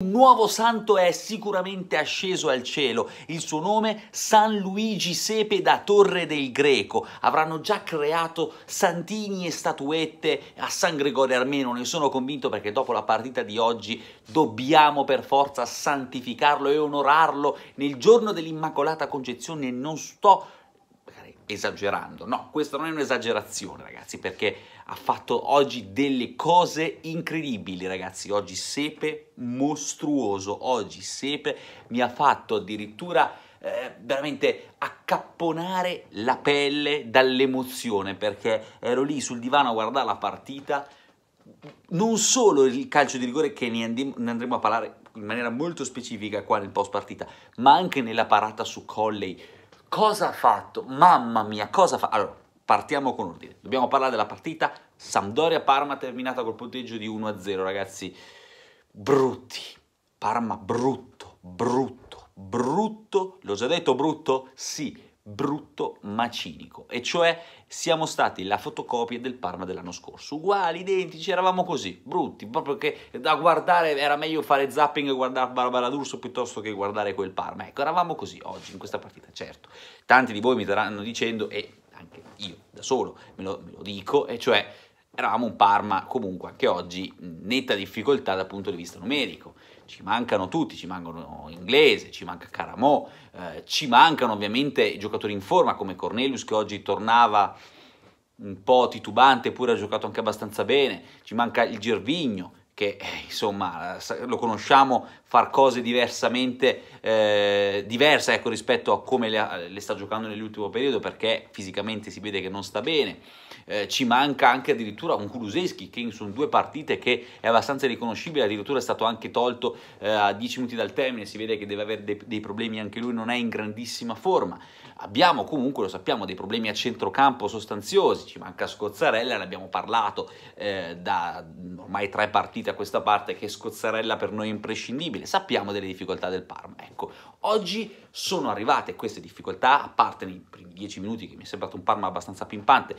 Un nuovo santo è sicuramente asceso al cielo, il suo nome San Luigi Sepe da Torre del Greco. Avranno già creato santini e statuette a San Gregorio Armeno, ne sono convinto perché dopo la partita di oggi dobbiamo per forza santificarlo e onorarlo nel giorno dell'Immacolata Concezione. Non sto esagerando. No, questa non è un'esagerazione, ragazzi, perché ha fatto oggi delle cose incredibili, ragazzi. Oggi Sepe mostruoso, oggi Sepe mi ha fatto addirittura eh, veramente accapponare la pelle dall'emozione, perché ero lì sul divano a guardare la partita. Non solo il calcio di rigore che ne andremo a parlare in maniera molto specifica qua nel post partita, ma anche nella parata su Colley Cosa ha fatto? Mamma mia, cosa ha fatto? Allora, partiamo con ordine. Dobbiamo parlare della partita Sampdoria-Parma terminata col punteggio di 1-0, ragazzi. Brutti. Parma brutto, brutto, brutto. L'ho già detto brutto? Sì, brutto ma cinico. E cioè siamo stati la fotocopia del Parma dell'anno scorso. Uguali, identici, eravamo così, brutti, proprio che da guardare era meglio fare zapping e guardare Barbara D'Urso piuttosto che guardare quel Parma. Ecco, eravamo così oggi in questa partita, certo tanti di voi mi staranno dicendo, e anche io da solo me lo, me lo dico, e cioè eravamo un Parma comunque anche oggi in netta difficoltà dal punto di vista numerico. Ci mancano tutti, ci mancano Inglese, ci manca Caramò, eh, ci mancano ovviamente giocatori in forma come Cornelius che oggi tornava un po' titubante, eppure ha giocato anche abbastanza bene, ci manca il Gervigno, che eh, insomma lo conosciamo far cose diversamente eh, diverse ecco, rispetto a come le, le sta giocando nell'ultimo periodo perché fisicamente si vede che non sta bene eh, ci manca anche addirittura un Kuluseschi che sono due partite che è abbastanza riconoscibile addirittura è stato anche tolto eh, a 10 minuti dal termine si vede che deve avere dei, dei problemi anche lui non è in grandissima forma abbiamo comunque lo sappiamo dei problemi a centrocampo sostanziosi ci manca Scozzarella ne abbiamo parlato eh, da ormai tre partite a questa parte che Scozzarella per noi è imprescindibile, sappiamo delle difficoltà del Parma. Ecco, oggi sono arrivate queste difficoltà, a parte nei primi 10 minuti che mi è sembrato un Parma abbastanza pimpante,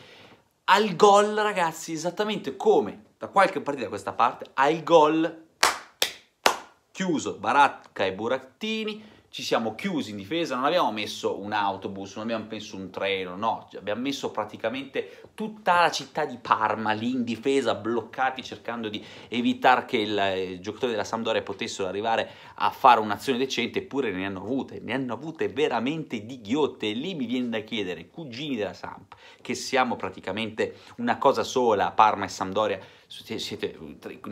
al gol ragazzi, esattamente come da qualche partita a questa parte, al gol chiuso Baracca e Burattini, ci siamo chiusi in difesa, non abbiamo messo un autobus, non abbiamo messo un treno, no, abbiamo messo praticamente tutta la città di Parma lì in difesa, bloccati, cercando di evitare che il, i giocatori della Sampdoria potessero arrivare a fare un'azione decente, eppure ne hanno avute, ne hanno avute veramente di ghiotte, e lì mi viene da chiedere, cugini della Samp, che siamo praticamente una cosa sola, Parma e Sampdoria, siete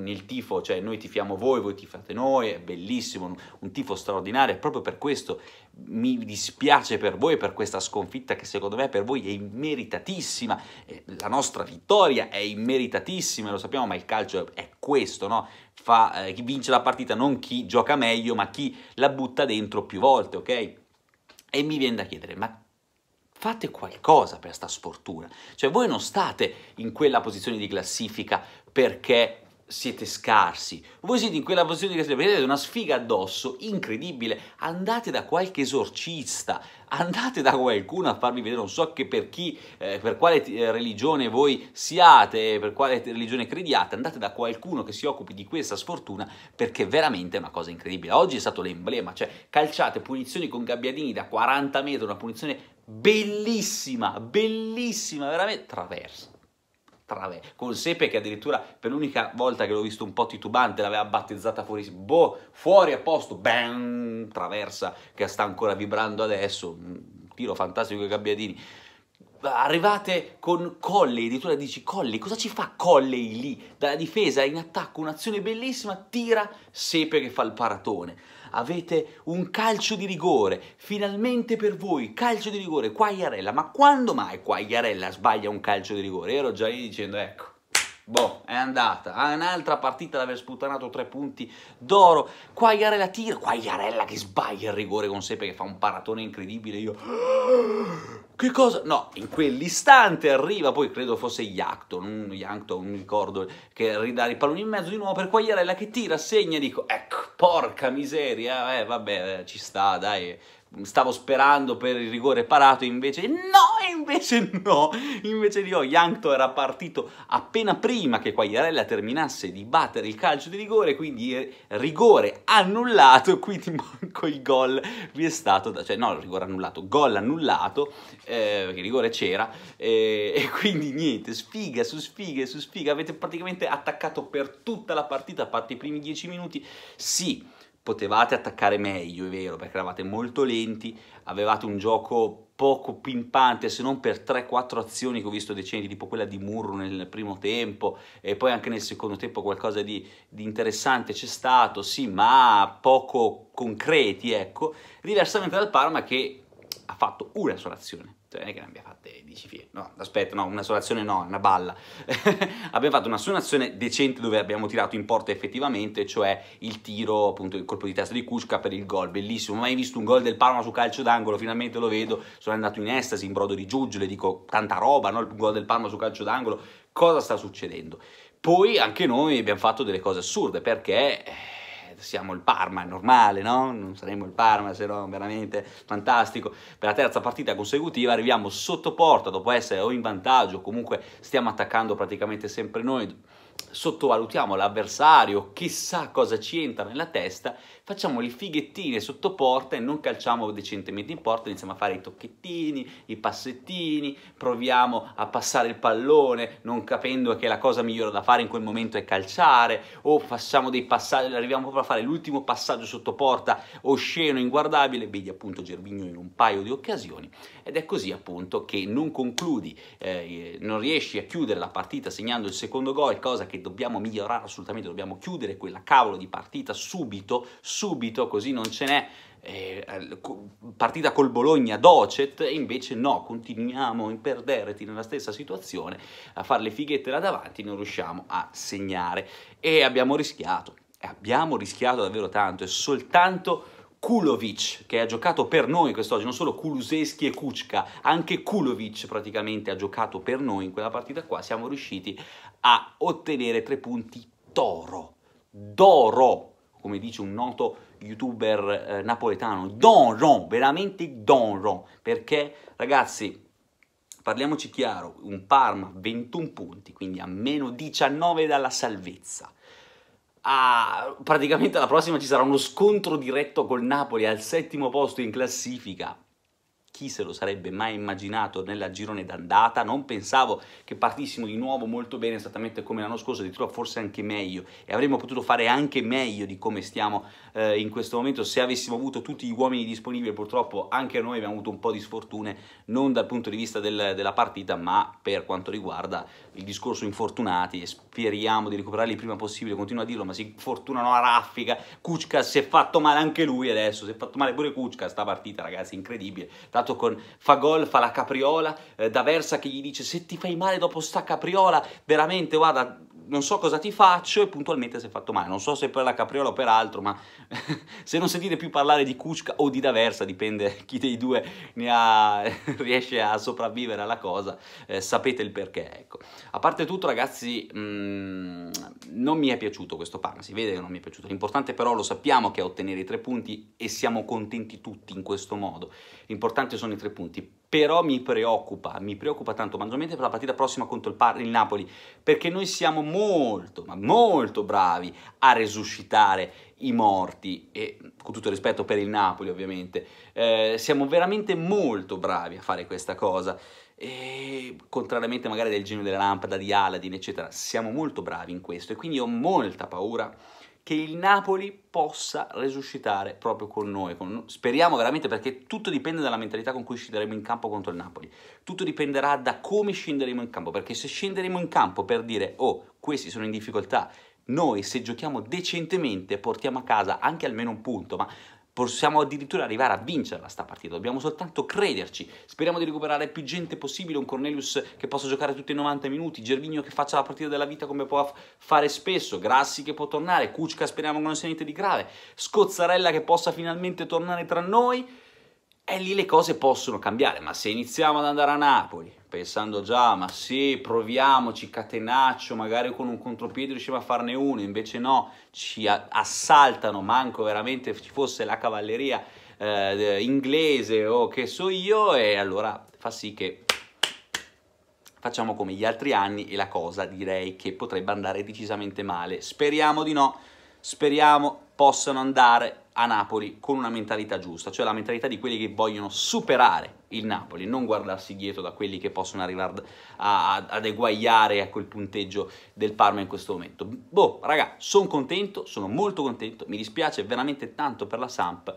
nel tifo, cioè noi tifiamo voi, voi tifate noi, è bellissimo, un tifo straordinario, e proprio per questo mi dispiace per voi, per questa sconfitta che secondo me per voi è immeritatissima, eh, la nostra vittoria è immeritatissima, lo sappiamo, ma il calcio è questo, no? Fa, eh, chi vince la partita non chi gioca meglio, ma chi la butta dentro più volte, ok? E mi viene da chiedere, ma Fate qualcosa per questa sfortuna. Cioè voi non state in quella posizione di classifica perché siete scarsi. Voi siete in quella posizione di classifica perché avete una sfiga addosso incredibile. Andate da qualche esorcista, andate da qualcuno a farvi vedere. Non so che per chi, eh, per quale t- eh, religione voi siate, per quale t- religione crediate, andate da qualcuno che si occupi di questa sfortuna perché veramente è una cosa incredibile. Oggi è stato l'emblema, cioè calciate punizioni con gabbiadini da 40 metri, una punizione bellissima, bellissima, veramente traversa. Trave, con Sepe che addirittura per l'unica volta che l'ho visto un po' titubante l'aveva battezzata fuori, boh, fuori a posto, bang, traversa che sta ancora vibrando adesso, un tiro fantastico di Gabbiadini. Arrivate con Colley, addirittura dici Colley, cosa ci fa Colley lì? Dalla difesa in attacco, un'azione bellissima, tira Sepe che fa il paratone avete un calcio di rigore, finalmente per voi, calcio di rigore, Quagliarella, ma quando mai Quagliarella sbaglia un calcio di rigore? ero già lì dicendo, ecco, boh, è andata, ha ah, un'altra partita ad aver sputtanato tre punti d'oro, Quagliarella tira, Quagliarella che sbaglia il rigore con sé perché fa un paratone incredibile, io... Che cosa? No, in quell'istante arriva, poi credo fosse Yankton, un Yankton, non ricordo, che ridà il pallone in mezzo di nuovo per Quagliarella che tira, segna e dico, ecco, porca miseria, eh vabbè, ci sta, dai, stavo sperando per il rigore parato, invece no, invece no, invece di no, Jankto era partito appena prima che Quagliarella terminasse di battere il calcio di rigore, quindi rigore annullato, quindi manco il gol vi è stato, da, cioè no, il rigore annullato, gol annullato, eh, perché il rigore c'era, eh, e quindi niente, sfiga su sfiga su sfiga, avete praticamente attaccato per tutta la partita, a parte i primi dieci minuti, sì, potevate attaccare meglio, è vero, perché eravate molto lenti, avevate un gioco poco pimpante, se non per 3-4 azioni che ho visto decenti, tipo quella di Murro nel primo tempo, e poi anche nel secondo tempo qualcosa di, di interessante c'è stato, sì, ma poco concreti, ecco, diversamente dal Parma che ha fatto una sola azione, cioè, non è che ne abbia fatte 10 file. No, aspetta, no, una sola azione no, una balla. abbiamo fatto una sola azione decente dove abbiamo tirato in porta effettivamente, cioè il tiro, appunto, il colpo di testa di Kuska per il gol. Bellissimo, mai visto un gol del Parma su calcio d'angolo, finalmente lo vedo. Sono andato in estasi, in brodo di giugio, le dico tanta roba, no? Il gol del Parma su calcio d'angolo. Cosa sta succedendo? Poi anche noi abbiamo fatto delle cose assurde perché eh, siamo il Parma, è normale, no? Non saremmo il Parma, se no veramente fantastico. Per la terza partita consecutiva arriviamo sotto porta dopo essere o in vantaggio, comunque stiamo attaccando praticamente sempre noi, sottovalutiamo l'avversario, chissà cosa ci entra nella testa facciamo le fighettine sotto porta e non calciamo decentemente in porta, iniziamo a fare i tocchettini, i passettini, proviamo a passare il pallone non capendo che la cosa migliore da fare in quel momento è calciare, o facciamo dei passaggi, arriviamo proprio a fare l'ultimo passaggio sotto porta, osceno, inguardabile, vedi appunto Gervigno in un paio di occasioni, ed è così appunto che non concludi, eh, non riesci a chiudere la partita segnando il secondo gol, cosa che dobbiamo migliorare assolutamente, dobbiamo chiudere quella cavolo di partita subito, subito subito, così non ce n'è eh, partita col Bologna docet e invece no, continuiamo a imperderti nella stessa situazione, a fare le fighette là davanti, non riusciamo a segnare e abbiamo rischiato, abbiamo rischiato davvero tanto è soltanto Kulovic che ha giocato per noi quest'oggi, non solo Kuluseschi e Kuczka, anche Kulovic praticamente ha giocato per noi in quella partita qua, siamo riusciti a ottenere tre punti d'oro, d'oro come dice un noto youtuber eh, napoletano, Don Ron, veramente Don Ron, perché ragazzi, parliamoci chiaro, un Parma 21 punti, quindi a meno 19 dalla salvezza. a, ah, praticamente alla prossima ci sarà uno scontro diretto col Napoli al settimo posto in classifica chi se lo sarebbe mai immaginato nella girone d'andata, non pensavo che partissimo di nuovo molto bene, esattamente come l'anno scorso, addirittura forse anche meglio e avremmo potuto fare anche meglio di come stiamo eh, in questo momento se avessimo avuto tutti gli uomini disponibili, purtroppo anche noi abbiamo avuto un po' di sfortune, non dal punto di vista del, della partita, ma per quanto riguarda il discorso infortunati, speriamo di recuperarli il prima possibile, continuo a dirlo, ma si fortunano a raffica, Kuczka si è fatto male anche lui adesso, si è fatto male pure Kuczka, sta partita ragazzi, incredibile, tanto iniziato con fa gol, fa la capriola, eh, da Versa che gli dice se ti fai male dopo sta capriola, veramente guarda non so cosa ti faccio e puntualmente si fatto male. Non so se per la capriola o per altro, ma se non sentite più parlare di Kuczka o di D'Aversa, dipende chi dei due ha, riesce a sopravvivere alla cosa, eh, sapete il perché. Ecco. A parte tutto ragazzi, mh, mm, non mi è piaciuto questo pan, si vede che non mi è piaciuto. L'importante però lo sappiamo che è ottenere i tre punti e siamo contenti tutti in questo modo. L'importante sono i tre punti però mi preoccupa, mi preoccupa tanto maggiormente per la partita prossima contro il, Par- il Napoli, perché noi siamo molto, ma molto bravi a resuscitare i morti, e con tutto rispetto per il Napoli ovviamente, eh, siamo veramente molto bravi a fare questa cosa, e contrariamente magari del genio della lampada, di Aladdin, eccetera, siamo molto bravi in questo, e quindi ho molta paura che il Napoli possa resuscitare proprio con noi. Con... Speriamo veramente perché tutto dipende dalla mentalità con cui scenderemo in campo contro il Napoli. Tutto dipenderà da come scenderemo in campo, perché se scenderemo in campo per dire "Oh, questi sono in difficoltà, noi se giochiamo decentemente portiamo a casa anche almeno un punto, ma possiamo addirittura arrivare a vincerla sta partita, dobbiamo soltanto crederci. Speriamo di recuperare più gente possibile, un Cornelius che possa giocare tutti i 90 minuti, Gervinio che faccia la partita della vita come può fare spesso, Grassi che può tornare, Kuczka speriamo che non sia niente di grave, Scozzarella che possa finalmente tornare tra noi. E lì le cose possono cambiare, ma se iniziamo ad andare a Napoli, pensando già, ah, ma sì, proviamoci, catenaccio, magari con un contropiede riusciamo a farne uno, invece no, ci assaltano, manco veramente ci fosse la cavalleria eh, inglese o che so io, e allora fa sì che facciamo come gli altri anni e la cosa direi che potrebbe andare decisamente male. Speriamo di no, speriamo possano andare a Napoli con una mentalità giusta, cioè la mentalità di quelli che vogliono superare il Napoli, non guardarsi dietro da quelli che possono arrivare a, a, ad eguagliare a quel punteggio del Parma in questo momento. Boh, raga, sono contento, sono molto contento, mi dispiace veramente tanto per la Samp.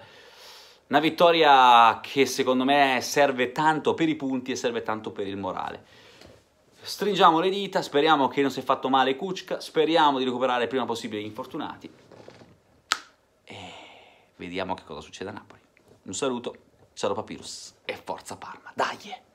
Una vittoria che secondo me serve tanto per i punti e serve tanto per il morale. Stringiamo le dita, speriamo che non si è fatto male Kuczka, speriamo di recuperare il prima possibile gli infortunati Vediamo che cosa succede a Napoli. Un saluto, ciao Papyrus e forza Parma, dai!